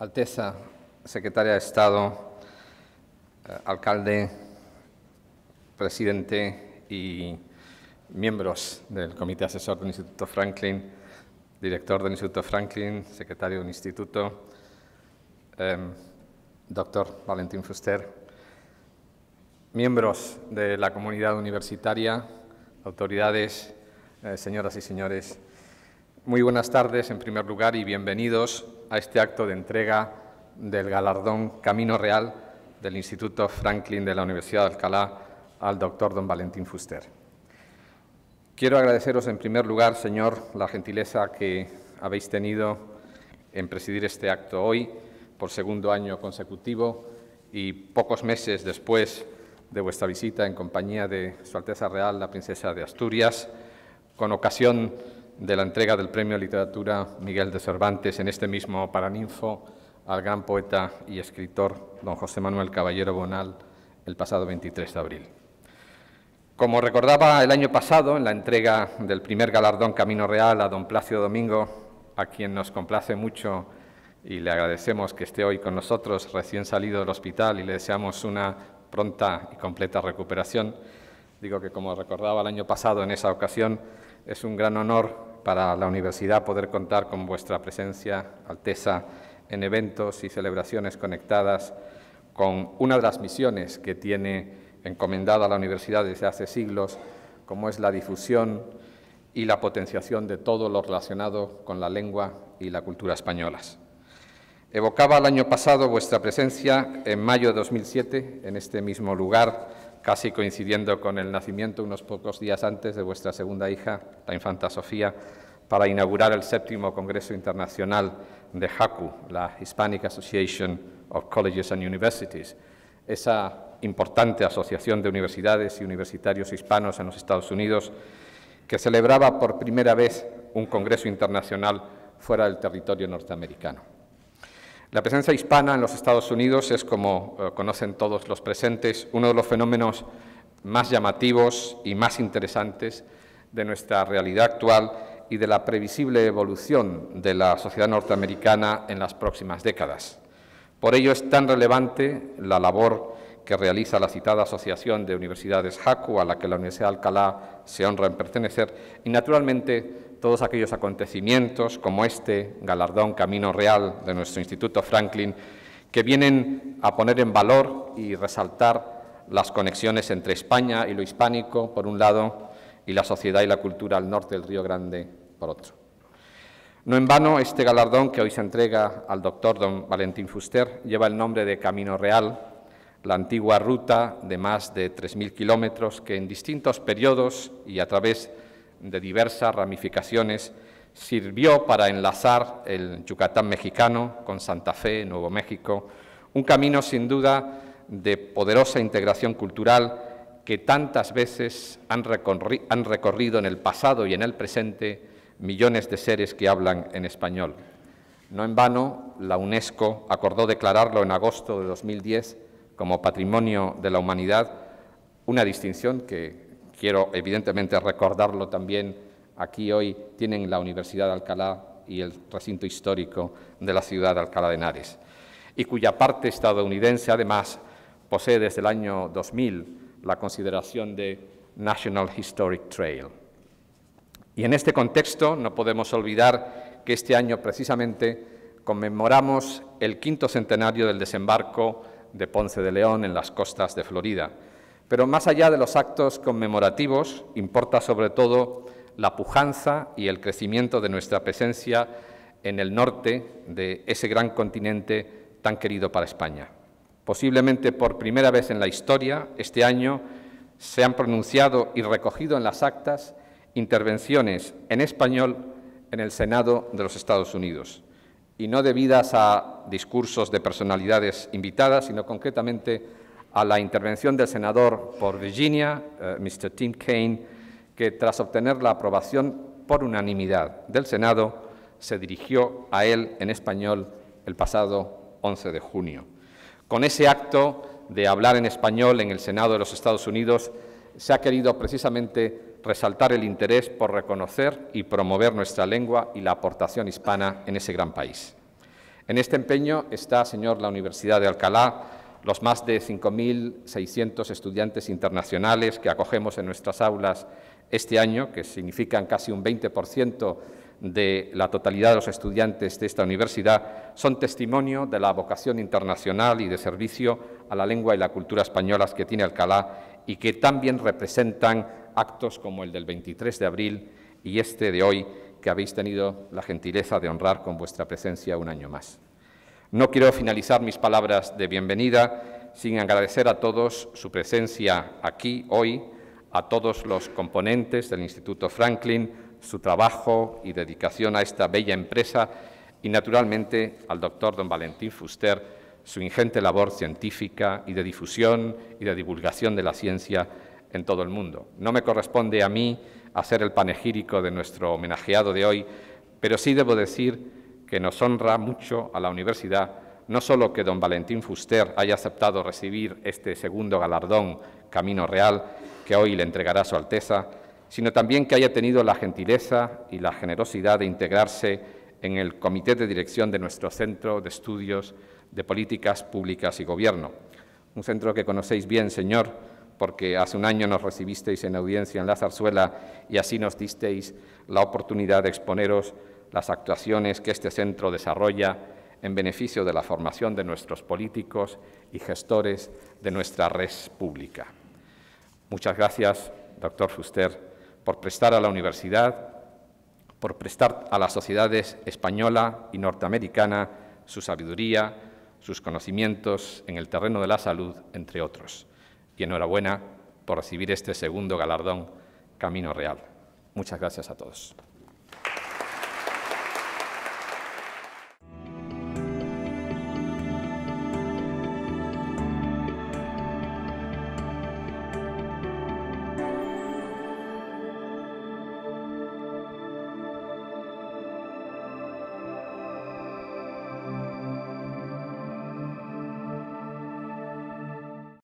Alteza, secretaria de Estado, eh, alcalde, presidente y miembros del Comité Asesor del Instituto Franklin, director del Instituto Franklin, secretario del Instituto, Em, doctor Valentín Fuster, miembros de la comunidad universitaria, autoridades, eh, señoras y señores, muy buenas tardes en primer lugar y bienvenidos a este acto de entrega del galardón Camino Real del Instituto Franklin de la Universidad de Alcalá al doctor don Valentín Fuster. Quiero agradeceros en primer lugar, señor, la gentileza que habéis tenido en presidir este acto hoy por segundo año consecutivo y pocos meses después de vuestra visita en compañía de Su Alteza Real, la Princesa de Asturias, con ocasión de la entrega del Premio Literatura Miguel de Cervantes en este mismo Paraninfo al gran poeta y escritor don José Manuel Caballero Bonal el pasado 23 de abril. Como recordaba el año pasado en la entrega del primer galardón Camino Real a don Placio Domingo, a quien nos complace mucho y le agradecemos que esté hoy con nosotros, recién salido del hospital, y le deseamos una pronta y completa recuperación. Digo que, como recordaba el año pasado en esa ocasión, es un gran honor para la universidad poder contar con vuestra presencia, Alteza, en eventos y celebraciones conectadas con una de las misiones que tiene encomendada la universidad desde hace siglos, como es la difusión y la potenciación de todo lo relacionado con la lengua y la cultura españolas. Evocaba el año pasado vuestra presencia en mayo de 2007 en este mismo lugar, casi coincidiendo con el nacimiento unos pocos días antes de vuestra segunda hija, la infanta Sofía, para inaugurar el séptimo Congreso Internacional de HACU, la Hispanic Association of Colleges and Universities, esa importante asociación de universidades y universitarios hispanos en los Estados Unidos que celebraba por primera vez un Congreso Internacional fuera del territorio norteamericano. La presencia hispana en los Estados Unidos es, como eh, conocen todos los presentes, uno de los fenómenos más llamativos y más interesantes de nuestra realidad actual y de la previsible evolución de la sociedad norteamericana en las próximas décadas. Por ello es tan relevante la labor que realiza la citada Asociación de Universidades HACU, a la que la Universidad de Alcalá se honra en pertenecer, y naturalmente todos aquellos acontecimientos como este galardón Camino Real de nuestro Instituto Franklin, que vienen a poner en valor y resaltar las conexiones entre España y lo hispánico, por un lado, y la sociedad y la cultura al norte del Río Grande, por otro. No en vano, este galardón que hoy se entrega al doctor don Valentín Fuster lleva el nombre de Camino Real, la antigua ruta de más de 3.000 kilómetros que en distintos periodos y a través de diversas ramificaciones sirvió para enlazar el Yucatán mexicano con Santa Fe, Nuevo México, un camino sin duda de poderosa integración cultural que tantas veces han, recorrido en el pasado y en el presente millones de seres que hablan en español. No en vano, la UNESCO acordó declararlo en agosto de 2010 como patrimonio de la humanidad, una distinción que quiero evidentemente recordarlo también aquí hoy, tienen la Universidad de Alcalá y el recinto histórico de la ciudad de Alcalá de Henares, y cuya parte estadounidense además posee desde el año 2000 la consideración de National Historic Trail. Y en este contexto no podemos olvidar que este año precisamente conmemoramos el quinto centenario del desembarco de Ponce de León en las costas de Florida. Pero más allá de los actos conmemorativos, importa sobre todo la pujanza y el crecimiento de nuestra presencia en el norte de ese gran continente tan querido para España. Posiblemente por primera vez en la historia, este año se han pronunciado y recogido en las actas intervenciones en español en el Senado de los Estados Unidos y no debidas a discursos de personalidades invitadas, sino concretamente a la intervención del senador por Virginia, eh, Mr. Tim Kaine, que tras obtener la aprobación por unanimidad del Senado, se dirigió a él en español el pasado 11 de junio. Con ese acto de hablar en español en el Senado de los Estados Unidos, se ha querido precisamente resaltar el interés por reconocer y promover nuestra lengua y la aportación hispana en ese gran país. En este empeño está, señor, la Universidad de Alcalá, los más de 5.600 estudiantes internacionales que acogemos en nuestras aulas este año, que significan casi un 20% de la totalidad de los estudiantes de esta universidad, son testimonio de la vocación internacional y de servicio a la lengua y la cultura españolas que tiene Alcalá y que también representan actos como el del 23 de abril y este de hoy que habéis tenido la gentileza de honrar con vuestra presencia un año más. No quiero finalizar mis palabras de bienvenida sin agradecer a todos su presencia aquí hoy, a todos los componentes del Instituto Franklin, su trabajo y dedicación a esta bella empresa y, naturalmente, al doctor don Valentín Fuster, su ingente labor científica y de difusión y de divulgación de la ciencia en todo el mundo. No me corresponde a mí hacer el panegírico de nuestro homenajeado de hoy, pero sí debo decir que nos honra mucho a la universidad no solo que don Valentín Fuster haya aceptado recibir este segundo galardón Camino Real que hoy le entregará Su Alteza, sino también que haya tenido la gentileza y la generosidad de integrarse en el comité de dirección de nuestro Centro de Estudios de Políticas Públicas y Gobierno. Un centro que conocéis bien, señor, porque hace un año nos recibisteis en audiencia en la zarzuela y así nos disteis la oportunidad de exponeros las actuaciones que este centro desarrolla en beneficio de la formación de nuestros políticos y gestores de nuestra red pública. Muchas gracias, doctor Fuster, por prestar a la universidad, por prestar a las sociedades española y norteamericana su sabiduría, sus conocimientos en el terreno de la salud, entre otros. Y enhorabuena por recibir este segundo galardón Camino Real. Muchas gracias a todos.